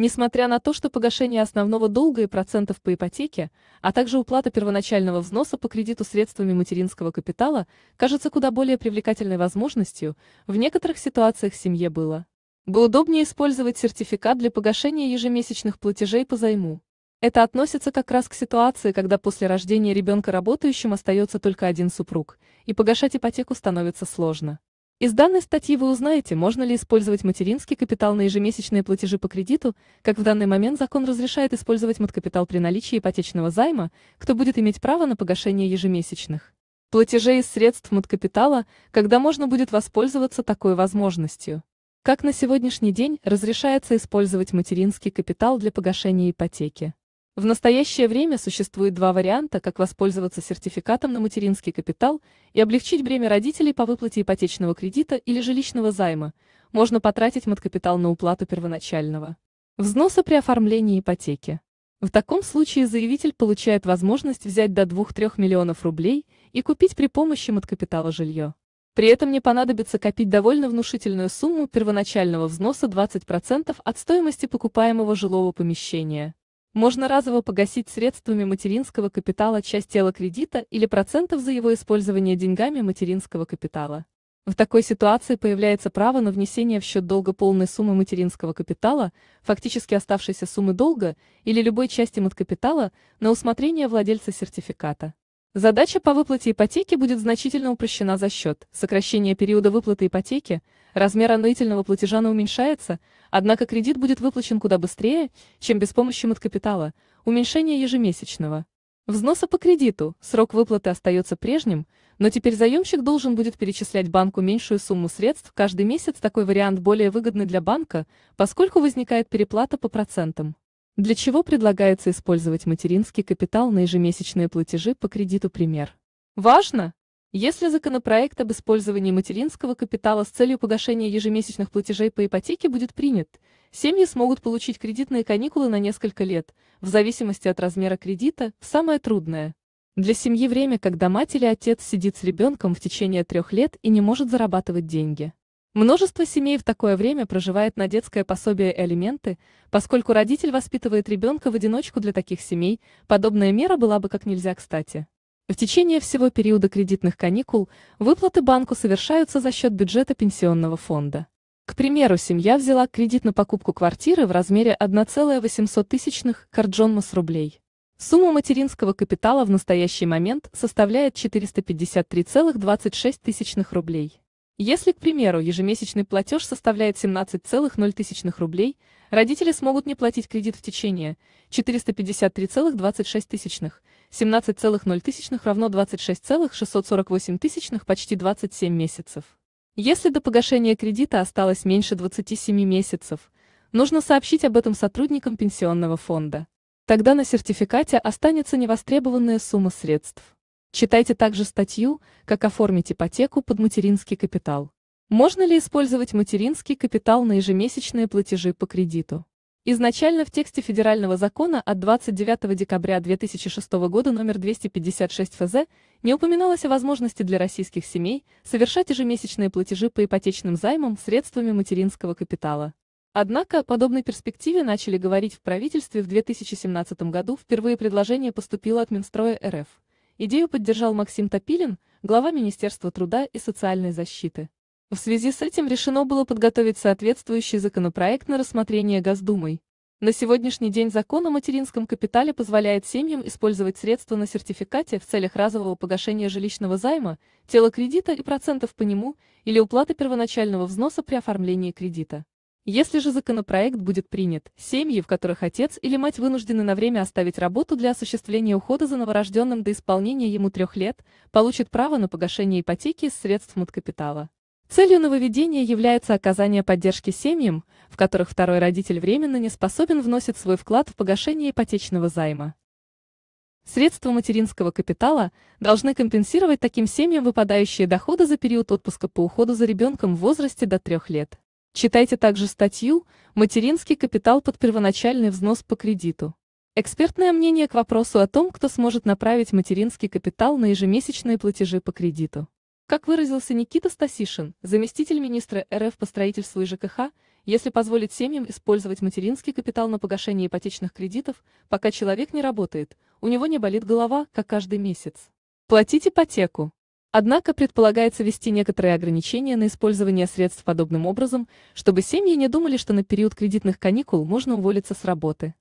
Несмотря на то, что погашение основного долга и процентов по ипотеке, а также уплата первоначального взноса по кредиту средствами материнского капитала кажется куда более привлекательной возможностью, в некоторых ситуациях семье было бы удобнее использовать сертификат для погашения ежемесячных платежей по займу. Это относится как раз к ситуации, когда после рождения ребенка работающим остается только один супруг, и погашать ипотеку становится сложно. Из данной статьи вы узнаете, можно ли использовать материнский капитал на ежемесячные платежи по кредиту, как в данный момент закон разрешает использовать маткапитал при наличии ипотечного займа, кто будет иметь право на погашение ежемесячных платежей из средств маткапитала, когда можно будет воспользоваться такой возможностью. Как на сегодняшний день разрешается использовать материнский капитал для погашения ипотеки? В настоящее время существует два варианта, как воспользоваться сертификатом на материнский капитал и облегчить бремя родителей по выплате ипотечного кредита или жилищного займа. Можно потратить маткапитал на уплату первоначального взноса при оформлении ипотеки. В таком случае заявитель получает возможность взять до 2-3 миллионов рублей и купить при помощи маткапитала жилье. При этом не понадобится копить довольно внушительную сумму первоначального взноса 20% от стоимости покупаемого жилого помещения. Можно разово погасить средствами материнского капитала часть тела кредита или процентов за его использование деньгами материнского капитала. В такой ситуации появляется право на внесение в счет долга полной суммы материнского капитала, фактически оставшейся суммы долга или любой части маткапитала на усмотрение владельца сертификата. Задача по выплате ипотеки будет значительно упрощена за счет сокращения периода выплаты ипотеки, размер аннуительного платежа на уменьшается, однако кредит будет выплачен куда быстрее, чем без помощи мат-капитала, уменьшение ежемесячного. Взноса по кредиту, срок выплаты остается прежним, но теперь заемщик должен будет перечислять банку меньшую сумму средств каждый месяц. Такой вариант более выгодный для банка, поскольку возникает переплата по процентам. Для чего предлагается использовать материнский капитал на ежемесячные платежи по кредиту пример? Важно! Если законопроект об использовании материнского капитала с целью погашения ежемесячных платежей по ипотеке будет принят, семьи смогут получить кредитные каникулы на несколько лет, в зависимости от размера кредита, самое трудное. Для семьи время, когда мать или отец сидит с ребенком в течение трех лет и не может зарабатывать деньги. Множество семей в такое время проживает на детское пособие и алименты, поскольку родитель воспитывает ребенка в одиночку для таких семей, подобная мера была бы как нельзя кстати. В течение всего периода кредитных каникул выплаты банку совершаются за счет бюджета пенсионного фонда. К примеру, семья взяла кредит на покупку квартиры в размере 1,8 карджонмас рублей. Сумма материнского капитала в настоящий момент составляет 453,26 рублей. Если, к примеру, ежемесячный платеж составляет 17,0 рублей, родители смогут не платить кредит в течение 453,26, 17,0 равно 26,648, почти 27 месяцев. Если до погашения кредита осталось меньше 27 месяцев, нужно сообщить об этом сотрудникам пенсионного фонда. Тогда на сертификате останется невостребованная сумма средств. Читайте также статью «Как оформить ипотеку под материнский капитал». Можно ли использовать материнский капитал на ежемесячные платежи по кредиту? Изначально в тексте федерального закона от 29 декабря 2006 года номер 256 ФЗ не упоминалось о возможности для российских семей совершать ежемесячные платежи по ипотечным займам средствами материнского капитала. Однако о подобной перспективе начали говорить в правительстве в 2017 году, впервые предложение поступило от Минстроя РФ. Идею поддержал Максим Топилин, глава Министерства труда и социальной защиты. В связи с этим решено было подготовить соответствующий законопроект на рассмотрение Госдумой. На сегодняшний день закон о материнском капитале позволяет семьям использовать средства на сертификате в целях разового погашения жилищного займа, тела кредита и процентов по нему или уплаты первоначального взноса при оформлении кредита. Если же законопроект будет принят, семьи, в которых отец или мать вынуждены на время оставить работу для осуществления ухода за новорожденным до исполнения ему трех лет, получат право на погашение ипотеки из средств муткапитала. Целью нововведения является оказание поддержки семьям, в которых второй родитель временно не способен вносить свой вклад в погашение ипотечного займа. Средства материнского капитала должны компенсировать таким семьям выпадающие доходы за период отпуска по уходу за ребенком в возрасте до трех лет. Читайте также статью «Материнский капитал под первоначальный взнос по кредиту». Экспертное мнение к вопросу о том, кто сможет направить материнский капитал на ежемесячные платежи по кредиту. Как выразился Никита Стасишин, заместитель министра РФ по строительству и ЖКХ, если позволить семьям использовать материнский капитал на погашение ипотечных кредитов, пока человек не работает, у него не болит голова, как каждый месяц. Платить ипотеку. Однако предполагается ввести некоторые ограничения на использование средств подобным образом, чтобы семьи не думали, что на период кредитных каникул можно уволиться с работы.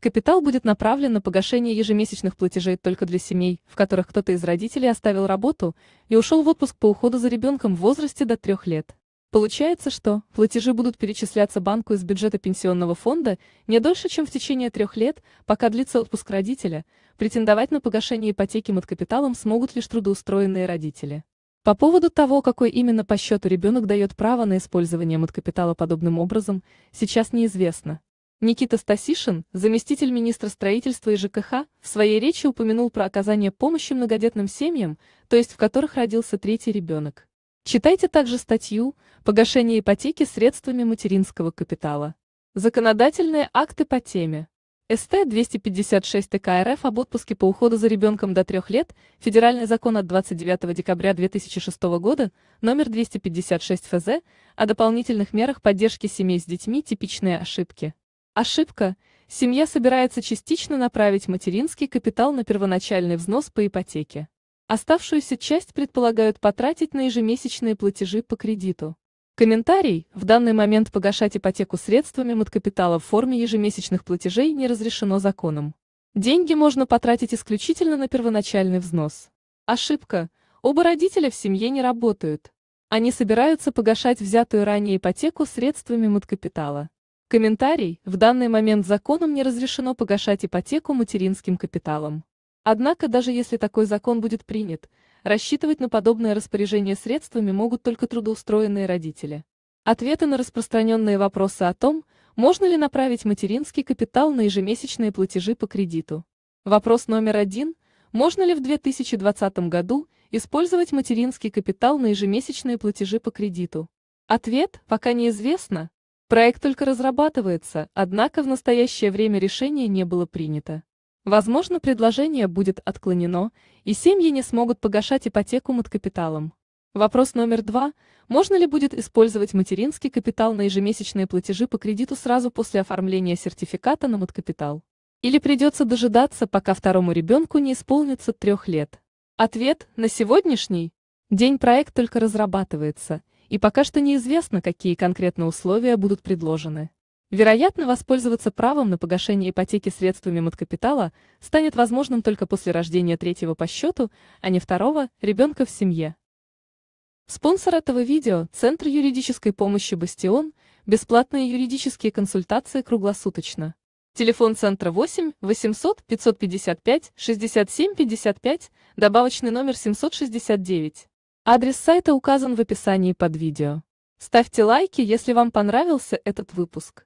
капитал будет направлен на погашение ежемесячных платежей только для семей, в которых кто-то из родителей оставил работу и ушел в отпуск по уходу за ребенком в возрасте до трех лет. Получается, что платежи будут перечисляться банку из бюджета пенсионного фонда не дольше, чем в течение трех лет, пока длится отпуск родителя, претендовать на погашение ипотеки под капиталом смогут лишь трудоустроенные родители. По поводу того, какой именно по счету ребенок дает право на использование мат капитала подобным образом, сейчас неизвестно. Никита Стасишин, заместитель министра строительства и ЖКХ, в своей речи упомянул про оказание помощи многодетным семьям, то есть в которых родился третий ребенок. Читайте также статью «Погашение ипотеки средствами материнского капитала». Законодательные акты по теме. СТ 256 ТК РФ об отпуске по уходу за ребенком до трех лет, федеральный закон от 29 декабря 2006 года, номер 256 ФЗ, о дополнительных мерах поддержки семей с детьми типичные ошибки. Ошибка. Семья собирается частично направить материнский капитал на первоначальный взнос по ипотеке. Оставшуюся часть предполагают потратить на ежемесячные платежи по кредиту. Комментарий. В данный момент погашать ипотеку средствами маткапитала в форме ежемесячных платежей не разрешено законом. Деньги можно потратить исключительно на первоначальный взнос. Ошибка. Оба родителя в семье не работают. Они собираются погашать взятую ранее ипотеку средствами маткапитала. Комментарий. В данный момент законом не разрешено погашать ипотеку материнским капиталом. Однако даже если такой закон будет принят, рассчитывать на подобное распоряжение средствами могут только трудоустроенные родители. Ответы на распространенные вопросы о том, можно ли направить материнский капитал на ежемесячные платежи по кредиту. Вопрос номер один. Можно ли в 2020 году использовать материнский капитал на ежемесячные платежи по кредиту? Ответ пока неизвестно. Проект только разрабатывается, однако в настоящее время решение не было принято. Возможно, предложение будет отклонено, и семьи не смогут погашать ипотеку над капиталом. Вопрос номер два. Можно ли будет использовать материнский капитал на ежемесячные платежи по кредиту сразу после оформления сертификата на маткапитал? Или придется дожидаться, пока второму ребенку не исполнится трех лет? Ответ на сегодняшний день проект только разрабатывается, и пока что неизвестно, какие конкретно условия будут предложены. Вероятно, воспользоваться правом на погашение ипотеки средствами маткапитала станет возможным только после рождения третьего по счету, а не второго, ребенка в семье. Спонсор этого видео – Центр юридической помощи «Бастион», бесплатные юридические консультации круглосуточно. Телефон центра 8 800 555 67 55, добавочный номер 769. Адрес сайта указан в описании под видео. Ставьте лайки, если вам понравился этот выпуск.